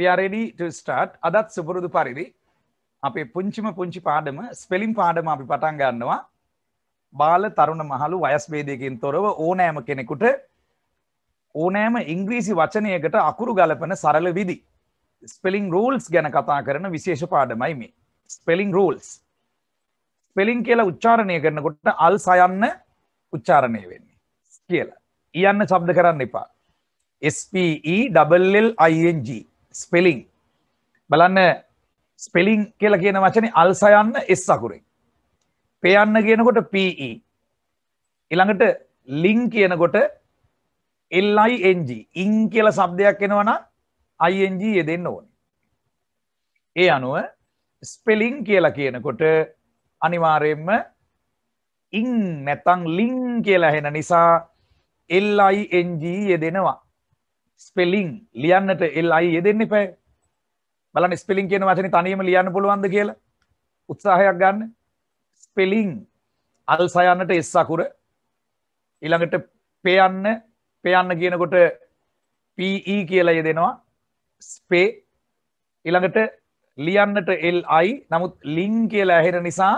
වියරෙඩි start අදත් සුපුරුදු පරිදි අපේ පුංචිම පුංචි පාඩම ස්පෙලිම් පාඩම අපි පටන් ගන්නවා බාල තරුණ මහලු වයස්බේදයකින් තොරව ඕනෑම කෙනෙකුට ඕනෑම ඉංග්‍රීසි වචනයකට අකුරු ගලපන සරල විදි. ස්පෙලිං රූල්ස් ගැන කතා කරන විශේෂ පාඩමයි මේ ස්පෙලිං රූල්ස් ස්පෙලිං කියලා උච්චාරණය කරනකොට අල් සයන්න උච්චාරණය වෙන්නේ කියලා. ඉයන්න සබ්ද කරන්න එපා. SPEල්LING ස්පෙලිං බලන්න ස්පෙලිං කියලා කියන වචන අල්සයන්න එස් අකුරෙන් පයන්න කියනකොට පE ඉළඟට ලිං කියනකොට එල්ලයිG ඉං කියල සබ්දයක් එනවන අයිG යෙදෙන්න ඕන ඒ අනුව ස්පෙලිං කියලා කියනකොට අනිවාරයෙන්ම ඉං නැතං ලිං කියලා හෙන නිසා එල්ලයිG යෙදෙනවා ස්පෙලිං ලියන්නට එල් අයි යෙදෙන්න පැ බලන්න ස්පෙලිින් කියන වචන තනියම ලියන්න පුළුවන්ද කියලා උත්සාහයක් ගන්න ස්පෙලිං අල් සයන්නට එස්සකුර ඉළඟට පයන්න පයන්න කියනකොට පE කියලා යෙදෙනවා ස්පේ ඉළඟට ලියන්නට එල් අයි නමුත් ලිං කියලා ඇහෙන නිසා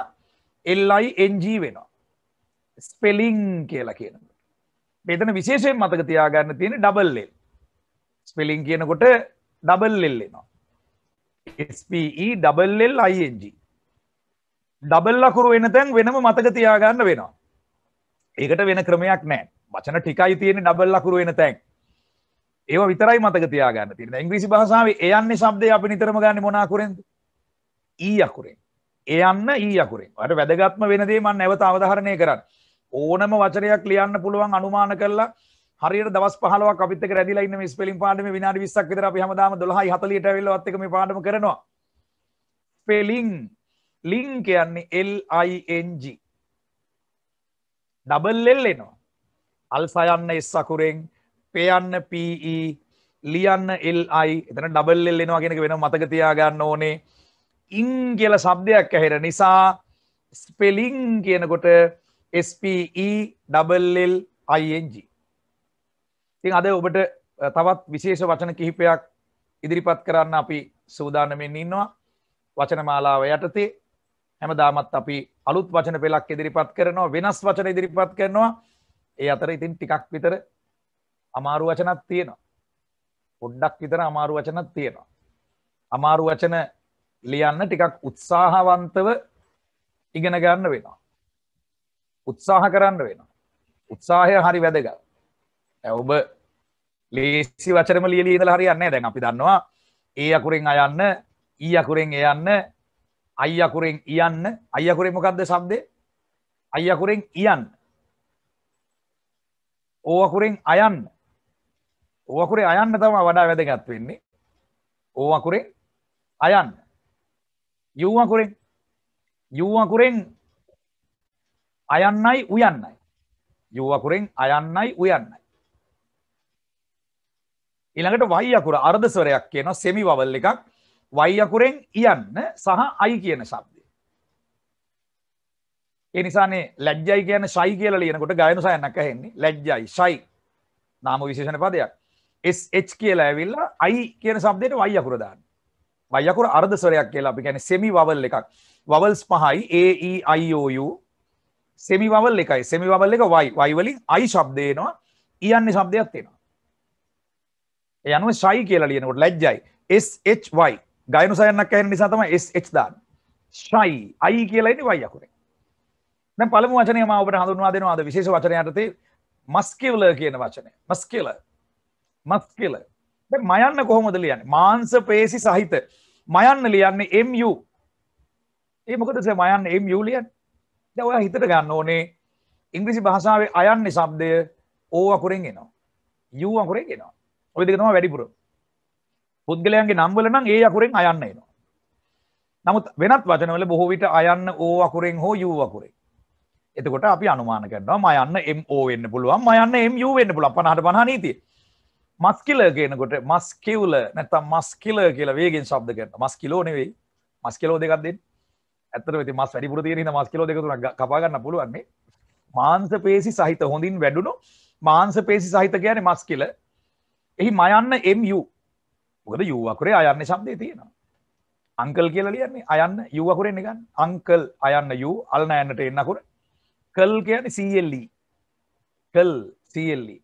එල්ලයි එන්ජී වෙනවා ස්පෙලිං කියලා කියන මෙතන විශේෂයෙන් මතක තියාගන්න තියෙන ඩබල්ලෙල් ස්පෙලින් කියනකොට ඩබල්ලෙල්ලෙනවා ස්පල් අයිජ ඩබල් අකුරු වෙන තැන් වෙනම මතක තියාගන්න වෙනවා ඒකට වෙන ක්‍රමයක් නෑ වචන ටිකයි තියෙන ඩබල් අකුරු වෙන තැන් ඒ විතරයි මතක තියාගන්න තියෙන ඉංග්‍රීසි භාසාාව එයන්නේ සබ්දය අපි නිතරම ගන්න මොනාකුරෙන්ද ඊ e අකුරෙන් එයන්න e ඊ e අකුරෙන් වට වැදගත්ම වෙනදේ මන් නැවත අවධාරණය කරන්න ඕනම වචනයක් ලියන්න පුළුවන් අනුමාන කරලා හරියට දවස් 15ක් අපිත් එක්ක රැඳිලා ඉන්න මේ ස්පෙලින් පාඩමේ විනාඩි 20ක් විතර අපි හැමදාම 12යි 40ට ඇවිල්ලාවත් එක මේ පාඩම කරනවා. ස්පෙලින් ලින් කියන්නේ L I N G. Double L එනවා. අල්ෆා යන්න S අකුරෙන්, P යන්න P E, ලියන්න L I. එතන ඩබල් L එනවා කියන එක වෙනම මතක තියාගන්න ඕනේ. ඉන් කියලා શબ્දයක් ඇහෙන නිසා ස්පෙලින් කියනකොට S P E double L I N G තින් අද ඔබට තවත් විශේෂ වචන කිහිපයක් ඉදිරිපත් කරන්න අපි සූදානමෙන් ඉන්නවා වචන මාලාව යටතේ හැමදාමත් අපි අලුත් වචන පෙළක් ඉදිරිපත් කරනවා වෙනස් වචන ඉදිරිපත් කරනවා ඒ අතර ඉතින් ටිකක් විතර අමාරු වචනත් තියෙනවා පොඩ්ඩක් විතර අමාරු වචනත් තියෙනවා අමාරු වචන ලියන්න ටිකක් උත්සාහවන්තව ඉගෙන ගන්න වෙනවා උත්සාහ කරන්න වෙනවා උත්සාහය හරි වැදගත් ඔබ ලේසි වචරම ලියලී ඉඳලා හරියන්නේ දැන් අපි දන්නවා ඒ අකුරෙන් අයන්න ඊ e අකුරෙන් එයන්න අයි අකුරෙන් ඉයන්න e අයි අකුරෙන් මොකද්ද શબ્දේ අයි අකුරෙන් ඉයන්න e ඕ අකුරෙන් අයන්න ඕ අකුරේ අයන්න තමයි වඩා වැදගත් වෙන්නේ ඕ අකුරෙන් අයන්න යූ අකුරෙන් යූ අකුරෙන් අයන්නයි උයන්නයි යූ අකුරෙන් අයන්නයි උයන්නයි ඉළඟට වයි අකුර අර්ධස්වරයක් කියන සෙමි වවල් එකක් වයි අකුරෙන් යන්න සහ අයි කියන ශබ්දය. එනිසානේ ලැජ්ජයි කියන ශයි කියල ලියනකොට ගයනු සයන්නක් ඇහෙන්නේ ලැජ්ජයි ශයි නාම විශේෂණ පදයක් SH කියලා ඇවිල්ලා අයි කියන සබ්දයට වයි අකුර දාන්න. වයි අකුර අර්ධස්වරයක් කියලා අපි කියන්නේ සෙමි වවල් එකක්. වවල්ස් පහයි A E I O U සෙමි වවල් එකයි සෙමි වවල් එක වයි වයි වලින් අයි ශබ්දය එනවා. ඉයන්නේ ශබ්දයක් එනවා. යනුව ශයි කියලා ලියනකොට ලැජ්ජයි SHY ගයනු සයන්නක් ඇහෙන නිසා තමයි SH දාන්නේ ශයි අයි කියලා ඉන්නේ වයි අකුරේ දැන් පළමු වචනය මම ඔබට හඳුන්වා දෙනවා අද විශේෂ වචනය යටතේ muscular කියන වචනය muscular muscular දැන් මයන්න කොහොමද ලියන්නේ මාංශ පේශි සහිත මයන්න ලියන්නේ MU ඒ මොකද සර් මයන්න MU ලියන්නේ දැන් ඔයා හිතට ගන්න ඕනේ ඉංග්‍රීසි භාෂාවේ අයන්නේ શબ્දය ඕ අකුරෙන් එනවා U අකුරෙන් එනවා ඔය දෙක තමයි වැඩිපුර. පුද්ගලයන්ගේ නම් වල නම් ඒ අකුරෙන් අයන්න එනවා. නමුත් වෙනත් වචනවල බොහෝ විට අයන්න ඕ අකුරෙන් හෝ යූ අකුරෙන්. එතකොට අපි අනුමාන කරනවා මයන්න MO වෙන්න පුළුවන් මයන්න MU වෙන්න පුළුවන් 50ට 50 නීතිය. මස්කිල කියනකොට මස්කිවුල නැත්තම් මස්කිල කියලා වේගෙන් ශබ්ද කරනවා. මස්කිලෝ නෙවෙයි. මස්කිලෝ දෙකක් දෙන්න. ඇත්තටම ඉතින් මස් වැඩිපුර තියෙන හින්දා මස්කිලෝ දෙක තුනක් කපා ගන්න පුළුවන් නේ. මාංශපේශි සහිත හොඳින් වැඩුණු මාංශපේශි සහිත කියන්නේ මස්කිල. එහි මයන්න MU මොකද යුවකරේ අයන්න ශබ්දය තියෙනවා අංකල් කියලා ලියන්නේ අයන්න යුවකරේ නිකන් අංකල් අයන්න යු අල්න යන්නට එන්නකුර කල් කියන්නේ CLE කල් CLE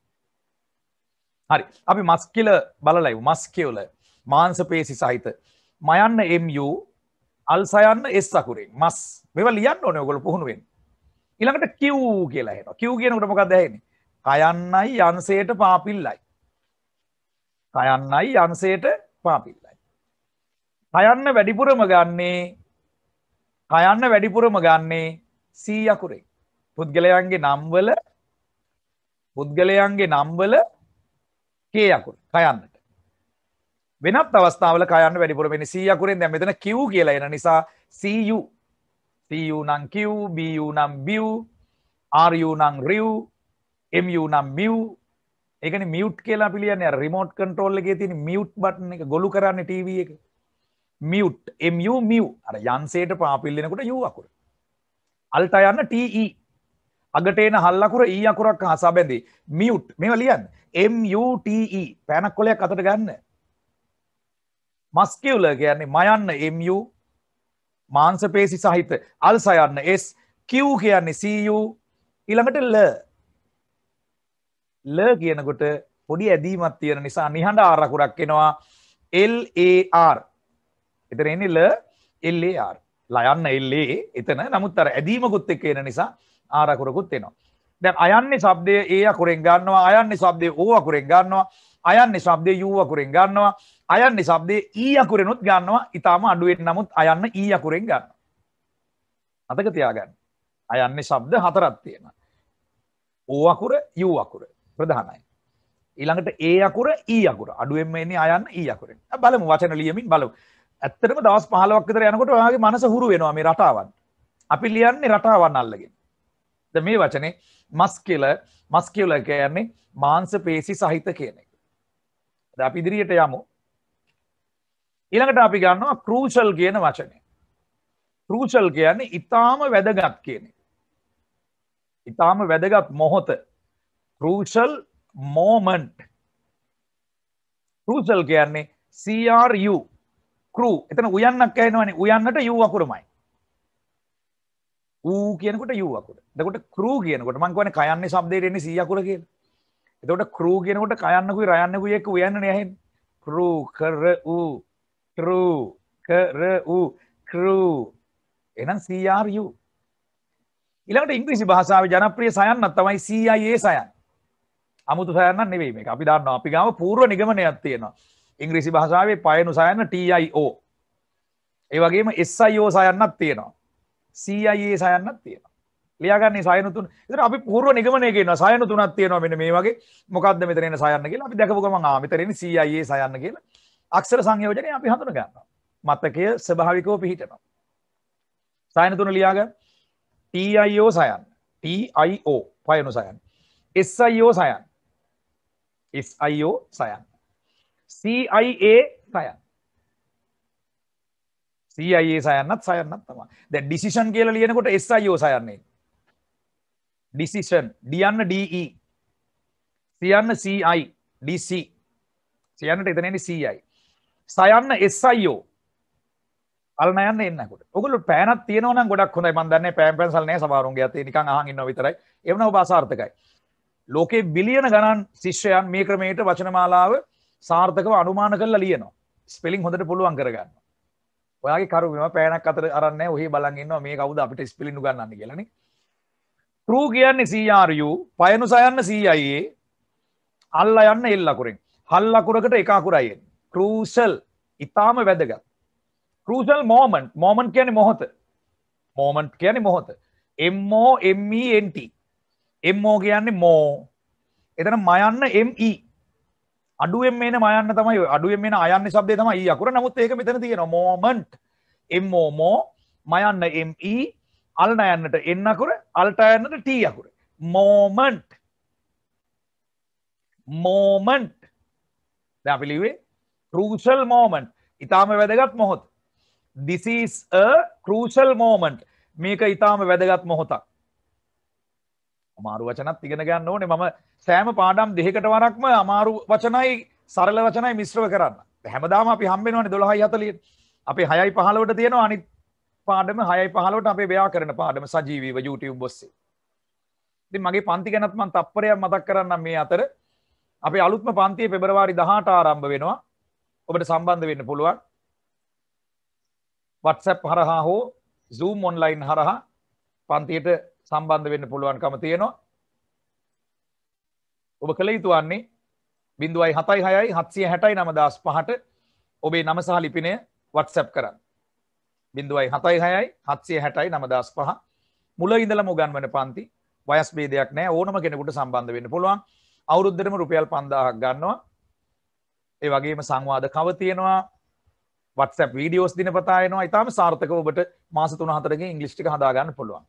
හරි අපි මස්කිල බලලයි මස්කියවල මාංශ පේශි සහිත මයන්න MU අල්සයන්න S අකුරෙන් මස් මේවා ලියන්න ඕනේ ඔයගොල්ලෝ පුහුණු වෙන්න ඊළඟට Q කියලා එනවා Q කියනකොට මොකක්ද ඇහෙන්නේ කයන්නයි යන්සේට පාපිල්ලයි කයන්නයි අංසයට පාපිල්ලයි. කයන්න වැඩිපුරම ගන්නේ කයන්න වැඩිපුරම ගන්නේ සීයකුරේ පුද්ගලයන්ගේ නම්වල පුද්ගලයන්ගේ නම්වල කේයකුර කයන්නට වෙනත් අවස්ථාවල කයන්න වැඩිපුරමෙන සීයකුරෙන් දැ මෙතන කිව් කියලා එන නිසා සීයු සීයු නම් කිව් බියු නම් බිය් ආරයු නම් රියව් එම්යු නම් මියව් ඒකන මියුට් කියලා පිළියන්න රිමෝට් කන්ට්‍රෝල් එක තින මියුට් බට් එක ගොලු කරන්න ටව එක මියුට් එමු මියව් අර යන්සේට පාපිල්ලෙනකට යූ අකුර අල්ට යන්න ටE අගටේන හල්ලකුර ඒ e අකුරක් හසා බැඳේ මියුට් මෙව ලියන් MUTE e. පැනක් කොලයක් අතට ගන්න මස්කවල කියන්නේ මයන්න MU මාන්ස පේසි සහිත අල්සයන්න S කිව් කියන්නේ CU ඉළඟට ල ල කියනකොට පොඩි ඇදීමත් තියෙන නිසා නිහඬ ආරකුරක් එනවා LAR එතන එන්නේ ල LAR ලයන්න එල්ලේ එතන නමුත් අර ඇදීමකුත් එක්ක එන නිසා ආරකුරකුත් එනවා දැන් අයන්නේ શબ્දය ඒ අකුරෙන් ගන්නවා අයන්නේ શબ્දය ඕ අකුරෙන් ගන්නවා අයන්නේ શબ્දය යූ අකුරෙන් ගන්නවා අයන්නේ શબ્දය ඊ e අකුරෙනුත් ගන්නවා ඊටාම අඩුවෙන් නමුත් අයන්න ඊ e අකුරෙන් ගන්නවා අතක තියාගන්න අයන්නේ શબ્ද හතරක් තියෙනවා ඕ අකුර යූ අකුර ප්‍රධානයි. ඊළඟට ඒ අකුර ඊ e අකුර අඩුවෙන් එන්නේ ආයන්න ඊ e අකුරෙන්. බලමු වචන ලියමින් බලමු. ඇත්තටම දවස් 15ක් විතර යනකොට ඔයාගේ මනස හුරු වෙනවා මේ රටාවන්. අපි ලියන්නේ රටාවන් අල්ලගෙන. දැන් මේ වචනේ මස්කියුල මස්කියුල කියන්නේ මාංශ පේශි සහිත කියන එක. දැන් අපි ඉදිරියට යමු. ඊළඟට අපි ගන්නවා ක්‍රූෂල් කියන වචනේ. ක්‍රූෂල් කියන්නේ ඊටාම වැදගත් කියන එක. ඊටාම වැදගත් මොහොත කෘෂල් මෝමන්ට් කෘෂල් කියන්නේ CRU කරූ එතන උයන්නක් ඇයනවනේ උයන්නට යූ අකුරමයි ඌ කියනකොට යූ අකුර එතකොට කරූ කියනකොට මං කියන්නේ කයන්නේ શબ્දයට එන්නේ 100 අකුර කියලා එතකොට කරූ කියනකොට කයන්නකුයි රයන්නකුයි එක්ක උයන්නනේ ඇහෙන්නේ කරූ කර ඌ කරූ කර ඌ කරූ එහෙනම් CRU ඊළඟට ඉංග්‍රීසි භාෂාවේ ජනප්‍රිය සයන්නක් තමයි CIA සයන් අමුතු සෑන්න නෙවේ මේ අපි දන්න අපි ගම පූර්ව නිගමනයක් තියෙනවා ඉංග්‍රීසි භාෂාවේ පයනු සයන්න ටයිෝ ඒවගේම එස්සයිෝ සයන්නත් තියෙනවා සයියේ සයන්නත් තියෙනවා ලියගන්න සයනතුන් ඉතර අපි පූර්ව නිගමනය කියන සයන තුනත් තියෙනවා මෙන්න මේ වගේ මොකක්ද මෙතන සයන්න කියලා අපි දැකපු ගමන් ආ මෙතන සයියේ සයන්න කියලා අක්ෂර සංයෝජනය අපි හඳුන ගන්නවා මතකය ස්වභාවිකව පිහිටනවා සයන තුන ලියාගන්න ටයිෝ සයන් ටයිෝ පයනු සයන් එස්සයිෝ සයන් SIO සයන් CIA සයන් CIA සයන්නත් සයන්නත් තමා දැ ඩිසිෂන් කියල ලියනකොට SIO සයන්නේ ඩිසිෂන් ඩියන්න DE සියන්න CI DC සියන්නට එතනෙන CI සයන්න SIO අල්නයන්න එන්නකට ඔගුල පෑන තියනවන ගොඩක් හොඳයි මන්දන්න පෑම් පැසල්න සවාරුන්ගේ ඇති නිකං හඟන්න විතරයි එවන බාසාර්ථකයි ලෝකේ බිලියන ගණන් ශිෂ්‍යයන් මේ ක්‍රමයට වචනමාලාව සාර්ථකව අනුමාන කරලා ලියනවා. ස්පෙලිං හොඳට පුළුවන් කරගන්න. ඔයාගේ කරුමම පෑනක් අතර අරන්න ඔහි බලන් ඉන්නවා මේ කවුද අපිට ස්පෙලින් උගන්වන්නේ කියලානේ. ට්‍රූ කියන්නේ CRU, පයනු සයන්න CIA, අල්ලා යන්න එල් ලකුරෙන්. හල් ලකුරකට එක අකුරයි එන්නේ. ක්‍රූෂල් ඉතාම වැදගත්. ක්‍රූෂල් මෝමන්ට් මෝමන්ට් කියන්නේ මොහොත. මෝමන්ට් කියන්නේ මොහොත. M O M E N T එම්මෝ කියන්නේ මෝ එතන මයන්න එම්ఈ e. අඩුවෙන් මේන මයන්න තමයි අඩුවෙන් මේන අයන්න ශබ්දේ තමයි ඊ e අකුර නමුත් ඒක මෙතන තියෙනවා මොමන්ට් එම්මෝ මෝ මයන්න එම්ఈ e. අල්න යන්නට එන්න අකුර අල්ට යන්නට ටී අකුර මෝමන්ට් මෝමන්ට් දැපිලිවේ කරුෂල් මෝමන්ට් ඉතාම වැදගත් මොහොත් දිසිස් කරෂල් මෝමන්ට් මේක ඉතාම වැදගත් මොහොතක් අමාරු වචනත් ඉගෙන ගන්න ඕනේ මම සෑම පාඩම් දෙකකට වරක්ම අමාරු වචනයි සරල වචනයි මිශ්‍රව කරන්න. හැමදාම අපි හම්බ වෙනවනේ 12යි 40ට. අපේ 6යි 15ට තියෙනවා අනිත් පාඩම 6යි 15ට අපේ ව්‍යාකරණ පාඩම සජීවීව YouTube ඔස්සේ. ඉතින් මගේ පන්ති ගැනත් මම තප්පරයක් මතක් කරන්නම් මේ අතර. අපේ අලුත්ම පන්තිය පෙබරවාරි 18ට ආරම්භ වෙනවා. ඔබට සම්බන්ධ වෙන්න පුළුවන්. WhatsApp හරහා හෝ Zoom online හරහා පන්තියට සම්බන්ධ වෙන්න පුළුවන්කම තියෙනවා. ඔබ කළ යුතු වන්නේ බිඳුවයි හතයි හයයි හත්සිය හැටයි නමදස් පහට ඔබේ නම සහ ලිපිනය වටසැප් කරන්න. බිඳුවයි හතයි හයයි හත්සිය හැටයි නමදස් පහ මුල ඉඳලම උගන්වන පන්ති වයස් බේදයක් නෑ ඕනම කෙනෙකුට සම්බන්ධ වෙන්න පුළුවන් අවුරුද්දටම රුපියල් පන්දාහක් ගන්නවා ඒ වගේම සංවාද කව තියෙනවා වත්සැප් වීඩියෝස් දිනපතායනවා ඉතාම සාර්ථක ඔබට මාස තුන හතරකින් ඉංග්ලිෂ් ටික හදාගන්න පුළුවන්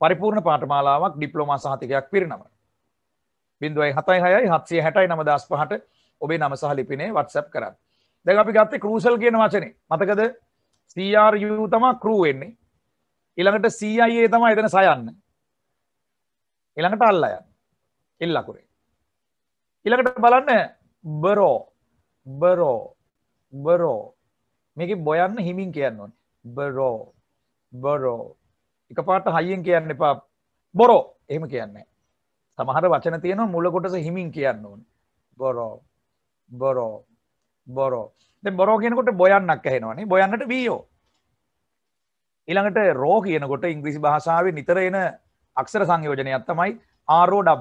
පරිපූර්ණ පාටමාලාවක් ඩිප්ලෝමා සහතිකයක් පිරිනම. බින්දුවයි හතයි හයයි හත්සිය හැටයි නමදස් පහට ඔබේ නම සහ ලිපිනේ වත්සැප් කරන්න. දැන් අපි ගත්තේ කරූසල් කියන වචනේ. මතකද? CRU තමයි ක්‍රූ වෙන්නේ. ඊළඟට CIA තමයි එතන සයන්න. ඊළඟට අල්ලා යන්න. ඉල්ලකුරේ. ඊළඟට බලන්න බරෝ බරෝ බරෝ මේක බොයන්න හිමින් කියන්න ඕනේ. බරෝ බරෝ එකපාරට හයියෙන් කියන්න එපා බොරෝ එහෙම කියන්නේ. සමහර වචන තියෙනවා මුල කොටස හිමින් කියන්න ඕනේ. බොරෝ බොරෝ බොරෝ. දැන් බොරෝ කියනකොට බොයන්නක් ඇහෙනවනේ. බොයන්නට බීයෝ. ඊළඟට රෝ කියනකොට ඉංග්‍රීසි භාෂාවේ නිතර එන අක්ෂර සංයෝජනයක් තමයි ROW.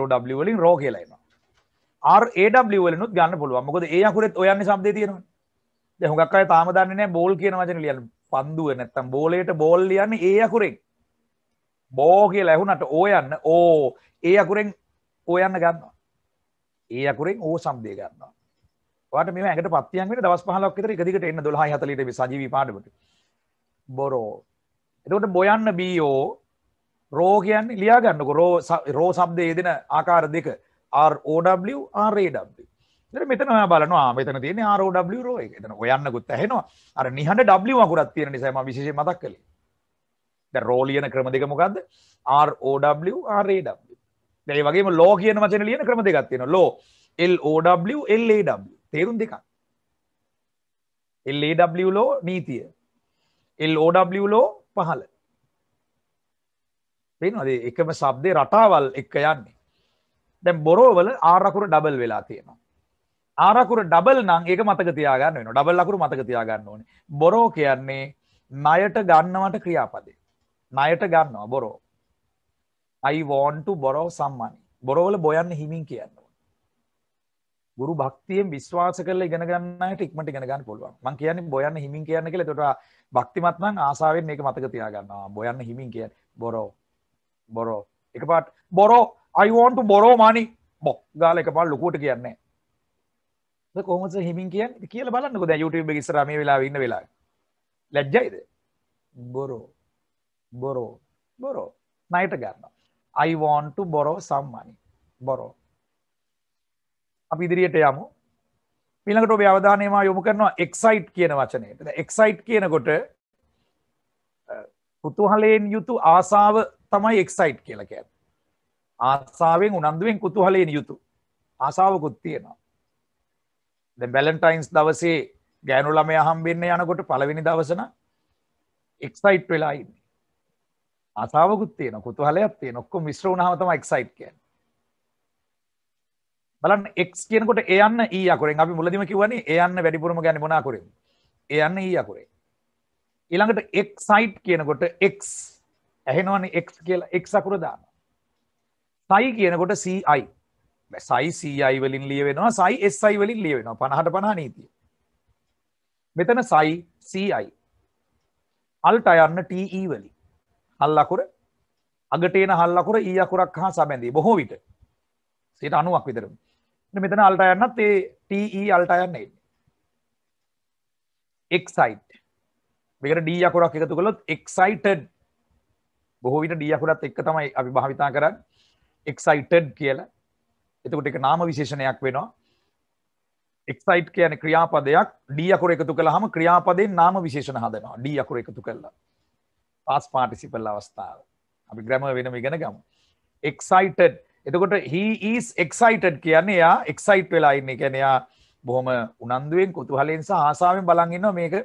ROW වලින් රෝ කියලා එනවා. RAW වලිනුත් ගන්න පුළුවන්. මොකද ඒ අකුරෙත් ඔයන්නේ શબ્දේ තියෙනවනේ. දැන් හුඟක් අය තාම දන්නේ නැහැ බෝල් කියන වචනේ ලියන්න. පන්දුව නැත්තම් බෝලයට බෝල් ලියන්න ඒ අකුරෙන් බෝ කියලා ඇහුනට ඕ යන්න ඕ ඒ අකුරෙන් ඕ යන්න ගන්නවා ඒ අකුරෙන් ඕ සම්දය ගන්නවා වට මෙම ඇට පත්තියන්ට දවස් පහලක්කෙතර එකදිකට එන්න දොලා හතලට සජී පාඩමට බොරෝ එතකොට බොයන්න බීෝ රෝ කියන්න ලියාගන්නක රෝ රෝ සබ්දය දෙන ආකාර දෙක ROW RAW දර මෙතන බලනවා මෙතන තියෙන ROW එක එතන ඔයන්නකුත් ඇහෙනවා අර නිහඬ W අකුරක් තියෙන නිසා මම විශේෂයෙන් මතක් කළේ දැන් රෝ ලියන ක්‍රම දෙක මොකද්ද ROW RAW දැන් ඒ වගේම ලෝ කියන වචන ලියන ක්‍රම දෙකක් තියෙනවා ලෝ LOW LAW තේරුම් දෙකක් LAW ලෝ නීතිය LOW ලෝ පහළ පේනවාද එකම શબ્දේ රටාවල් එක්ක යන්නේ දැන් බොරෝවල R අකුර ඩබල් වෙලා තියෙනවා ආරකුර ඩබල් නං ඒක මතක තියාගන්න වෙන ඩබල් අකුරු මතක තියාගන්න ඕන බොරෝ කියන්නේ නයට ගන්නවට ක්‍රියාපදේ නයට ගන්නවා බොරෝ අයිවෝන්ට බොරෝ සම්මානි බොරෝවල බොයන්න හිමින් කියන්න ගුරු භක්තියෙන් විශ්වාස කරල ඉගෙන ගන්නට ඉක්මට ගෙන ගන්න පුළුවන් මං කියන්නේ බොයන්න හිමින් කියන්න කියලා එතකොට භක්තිමත් නම් ආසාවෙන් මේක මතක තියාගන්නවා බොයන්න හිමින් කියන්නේ බොරෝ බොරෝ එකපාරට බොරෝ I want to borrow money බො ගාලා එකපාර ලොකුවට කියන්නේ කොමස හිමින් කියන්න කියල බලන්නක දැ යුටබ ස්රම වෙලා ඉන්න වෙලා ලැජ්ජයිද බොරෝ බොරෝ බොරෝ නයට ගන්න අයිවෝන්ට බොරෝ සම්මනි බොරෝ අපි ඉදිරියට යමු පිළඟට ඔබ අවධානයම යොමු කරනවා එක්සයිට් කියන වචනයට එක්සයිට් කියනකොට පුතුහලයෙන් යුතු ආසාාව තමයි එක්සයිට් කියලක ආසාාවෙන් උනන්දුවෙන් කුතුහලයෙන් යුතු ආසාාවකුත් තියෙනවා බැලන්ටයින්ස් දවසේ ගෑනුලම යහම්බෙන්න යනකොට පළවෙනි දවසන එක්සයිට් වෙලායි අසාාවකුත්තියන කුතුහලයක්ත්තේ නොක්කො මිශ්‍ර නාවතම එක්සයිට් කිය බලන් එක් කියනකොට එයන්න ඒකරෙන් e අපි මුලදිම කිවන්නේ එයන්න වැඩිපුරම ගැන මනාකරින් එයන්න ඒකරේ ඉළඟට එක්සයිට් කියනකොට එක් ඇහෙනවන්නේ එක් කියලා එක් සකුර දාන සයි කියනකොට සයි සයි සයි වලින් ලියවෙනවා සයි සයි වලින් ලියවෙනවා පණහට පනා නීතිය මෙතන සයි සයි අල්ට අයන්න ටE වලින් හල්ලකුර අගටේන හල්ලකුර ඊ e අකුරක් හා සබැඳී බොහෝ විට සිට අනුවක් විතරම මෙතන අල්ට අයන්නත් ඒ ටE අල්ට අයන්න එන්නේ එක්සයිට් මේකට ඩී අකුරක් එකතු කළොත් එක්සයිටඩ් බොහෝ විට ඩී අකුරත් එක්ක තමයි අපි භාවිතා කරන්නේ එක්සයිටඩ් කියලා එතකොට එක නාම විශේෂණයක් වෙනවා එක්සයිට් කියන ක්‍රියාපදයක් ඩී අකුර එකතු කළාම ක්‍රියාපදයෙන් නාම විශේෂණ හදනවා ඩී අකුර එකතු කළා පාස් පාටිසිපල් අවස්ථාව අපි ග්‍රැමර් වෙනම ඉගෙන ගමු එක්සයිටඩ් එතකොට he is excited කියන්නේ එයා excite වෙලා ඉන්නේ කියන්නේ එයා බොහොම උනන්දුවෙන් කුතුහලයෙන් සහ ආසාවෙන් බලන් ඉන්නවා මේක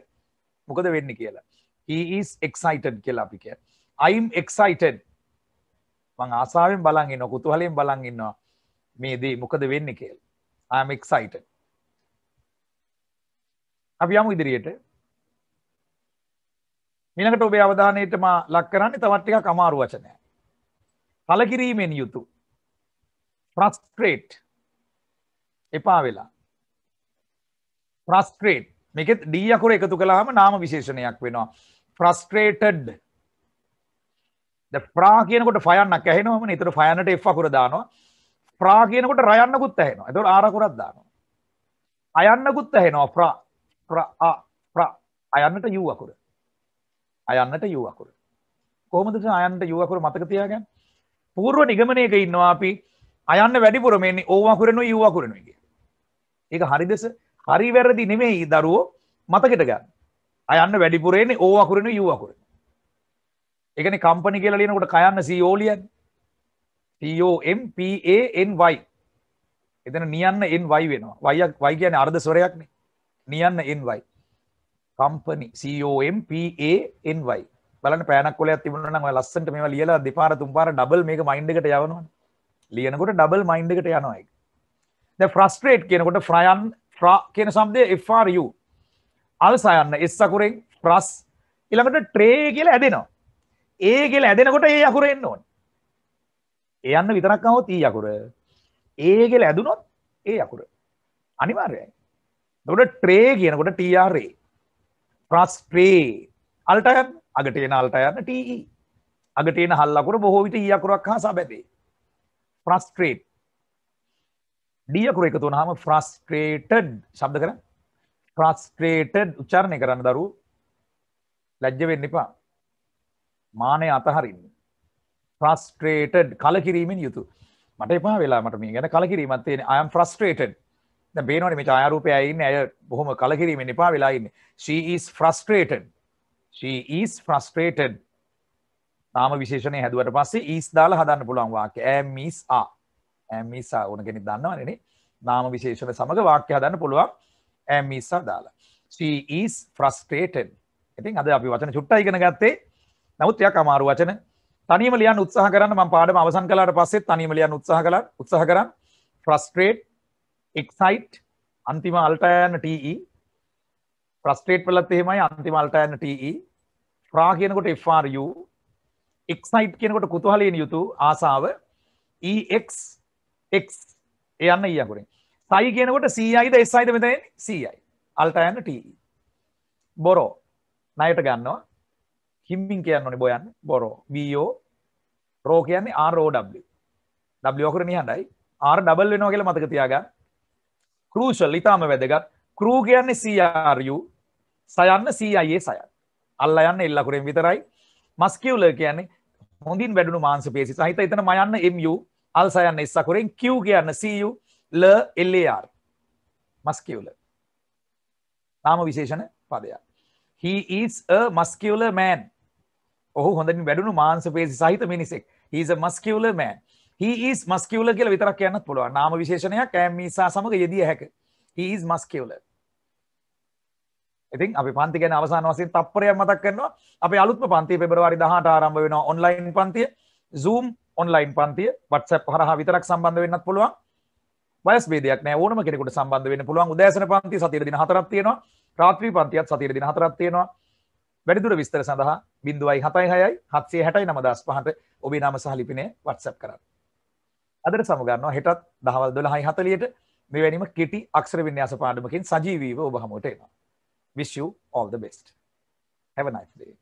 මොකද වෙන්නේ කියලා he is excited කියලා අපි කියන්නේ i'm excited මං ආසාවෙන් බලන් ඉන්නවා කුතුහලයෙන් බලන් ඉන්නවා මේදී මොකද වෙන්න කියල් ආමක්සයිට අපි යමු ඉදිරියට මිනකට ඔබේ අවධානයටම ලක් කරන්නේ තවට්ටික කමාරු වචනය කලකිරීමෙන් යුතු ප්‍රස්ට්‍රේට් එපා වෙලා ප්‍රස්ට්‍රේට් මේකෙත් ඩී අකුර එකතු කළාම නාම විශේෂණයක් වෙනවා ෆ්‍රස්ට්‍රේටඩ් ද ප්‍රා කියනකොට ෆයන්නක් ඇහෙනවම නිතර ෆයනට එක් අකුර දානවා ප්‍රා කියනකොට රයන්නකුත් ඇහෙනවා. එතකොට ආරකුරක් දානවා. අයන්නකුත් ඇහෙනවා ප්‍රා ප්‍රා ආ ප්‍රා අයන්නට යූ අකුර. අයන්නට යූ අකුර. කොහොමද අයන්නට යූ අකුර මතක තියාගන්නේ? పూర్ව නිගමනයක ඉන්නවා අපි අයන්න වැඩිපුර මේන්නේ ඕ අකුරනෝ යූ අකුරනෝ කිය. ඒක හරිදස හරි වැරදි නෙමෙයි දරුවෝ මතකෙට ගන්න. අයන්න වැඩිපුර එන්නේ ඕ අකුරනෝ යූ අකුරනෝ. ඒ කියන්නේ කම්පැනි කියලා ලියනකොට කයන්න සී ඕ ලියන්නේ. TOMPANY එතන නියන්න NY වෙනවා y y කියන්නේ අර්ධ ස්වරයක්නේ නියන්න NY company COMPANY බලන්න පෑනක් කොලයක් තිබුණා නම් ඔය ලස්සනට මේවා ලියලා දෙපාර තුන් පාර ඩබල් මේක මයින්ඩ් එකට යවනවනේ ලියනකොට ඩබල් මයින්ඩ් එකට යනවා ඒක දැන් frustrate කියනකොට fryan fra කියන શબ્දය FRU අල්සා යන්න S අකුරෙන් frus ඊළඟට tray කියලා ඇදෙනවා ඒ කියලා ඇදෙනකොට ඒ අකුර එන්න ඕනේ එයන්න විතරක්කාව තී අකුර ඒගෙ ඇදුනොත් ඒ අකුර අනිවාර්යයි දොට ට්‍රේ කියනකොට ටරේ ප්‍රස් ට්‍රේ අල්ටයන් අගටේන අල්ටයන්න ටී e. අගටේන හල්ලකුර බොහෝ විට ඒකුරක් හා සබැදේ ප්‍රස්ට්‍රේට් ඩියකුර එකතු වනහම ෆ්‍රස්ට්‍රේටඩ් ශබ්ද කර ප්‍රස්ට්‍රේටඩ් උච්චාරණය කරන්න දරු ලැජ්ජ වෙන්න එපා මානය අතහරින්නේ ප්‍රස්ට්‍රේටඩ් කලකිරීමෙන් යුතු මට එපා වෙලා මට මේ ගැන කලකිරීමත් තියෙන අයම් ප්‍රස්ට්‍රේටඩ් බේනවන මේ චායරූපය ඉන්න ඇය බොහොම කලකිරීමෙන් එපා වෙලාඉන්න ශීස් ෆ්‍රස්ට්‍රේටඩ් ශීස් ෆ්‍රස්ට්‍රේටඩ් නාම විශේෂණය හැදුවට පස්සේ ඊස් දාල හදන්න පුළුවන් වාක්‍ය ඇමිස් ආ ඇමිසා ඕන කෙනෙක් දන්නවනේ නාම විශේෂණ සමඟ වාක්‍ය හදන්න පුළුවන් ඇමිසා දාලා ශීස් ෆ්‍රස්ට්‍රේටඩ් ඉතින් අද අපි වචන චුට්ටා ඉගෙන ගත්තේ නමුත් එයක් අමාරු වචන තනියම ලියන්න උත්සාහ කරන්න මම පාඩම අවසන් කළාට පස්සෙත් තනියම ලියන්න උත්සාහ කළා උත්සාහ කරන් frustrate excite අන්තිම අල්ට යන TE frustrate වෙලත් එහෙමයි අන්තිම අල්ට යන TE fra කියනකොට FRU excite කියනකොට කුතුහලයෙන් යුතු ආසාව EX X ඒ යන්න ඊ e අකුරෙන් psi කියනකොට CI ද SI ද මෙතන CI අල්ට යන TE බොරෝ ණයට ගන්නවා හිම්මින් කියන්න ඕනේ බොයන්න බොරෝ BO රෝ කියන්නේ ROW ෝකර නිහඬයි R ඩබල් වෙනවා කියලා මතක තියාගන්න කරූෂල් ඉතාම වැදගත් කරූ කියන්නේ CRU සයන්න CIA සයන් අල්ල යන්න එල්ලකුරෙන් විතරයි මස්කියවල කියන්නේ හොඳින් වැඩුණු මාංශ පේශි සහිත එතන මයන්න MU අල් සයන්න එස්සකුරෙන් Q කියන්න CU ල LAR මස්කියවල නාම විශේෂණ පදයක් he is a muscular man ඔහු හොඳින් වැඩුණු මාංශපේශි සහිත මිනිසෙක්. he is a muscular man. he is muscular කියලා විතරක් කියන්නත් පුළුවන්. නාම විශේෂණයක් ඇම්මීසා සමග යෙදිය හැකියි. he is muscular. ඉතින් අපි පන්ති ගැන අවසාන වශයෙන් තප්පරයක් මතක් කරනවා. අපේ අලුත්ම පන්තිය පෙබරවාරි 18ට ආරම්භ වෙනවා ඔන්ලයින් පන්තිය. Zoom ඔන්ලයින් පන්තිය WhatsApp හරහා විතරක් සම්බන්ධ වෙන්නත් පුළුවන්. වයස් ભેදයක් නැහැ ඕනම කෙනෙකුට සම්බන්ධ වෙන්න පුළුවන්. උදෑසන පන්තිය සතියේ දින හතරක් තියෙනවා. රාත්‍රී පන්තියත් සතියේ දින හතරක් තියෙනවා. වැඩිදුර විස්තර සඳහා බිඳුවයි හතයි හයයි හත්සේ හැටයි නමදස් පහට ඔබේ නම සහලිපිනය වත්සප් කරන්න. අදර සමගන්නවා හෙටත් දහවල් දොළහයි හතලියට මෙවැනිම කෙටි අක්ෂර වින්‍යාස පාඩමකින් සජීවීව ඔබ හමුවට එනවා. Wish you all the best. Have a nice day.